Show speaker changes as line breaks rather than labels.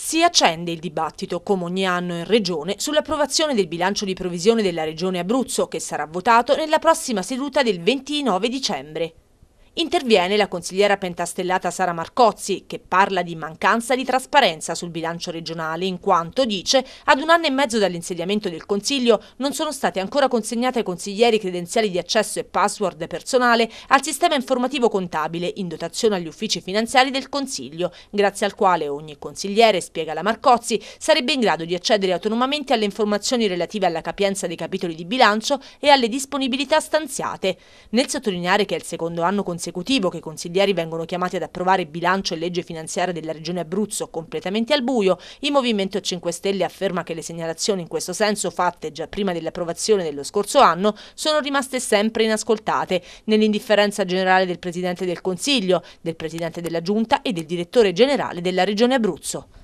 Si accende il dibattito, come ogni anno in Regione, sull'approvazione del bilancio di provisione della Regione Abruzzo, che sarà votato nella prossima seduta del 29 dicembre. Interviene la consigliera pentastellata Sara Marcozzi, che parla di mancanza di trasparenza sul bilancio regionale, in quanto, dice, ad un anno e mezzo dall'insediamento del Consiglio non sono state ancora consegnate ai consiglieri credenziali di accesso e password personale al sistema informativo contabile in dotazione agli uffici finanziari del Consiglio, grazie al quale ogni consigliere, spiega la Marcozzi, sarebbe in grado di accedere autonomamente alle informazioni relative alla capienza dei capitoli di bilancio e alle disponibilità stanziate. Nel sottolineare che è il secondo anno consecutivo consecutivo che i consiglieri vengono chiamati ad approvare bilancio e legge finanziaria della Regione Abruzzo completamente al buio, il Movimento 5 Stelle afferma che le segnalazioni in questo senso fatte già prima dell'approvazione dello scorso anno sono rimaste sempre inascoltate, nell'indifferenza generale del Presidente del Consiglio, del Presidente della Giunta e del Direttore Generale della Regione Abruzzo.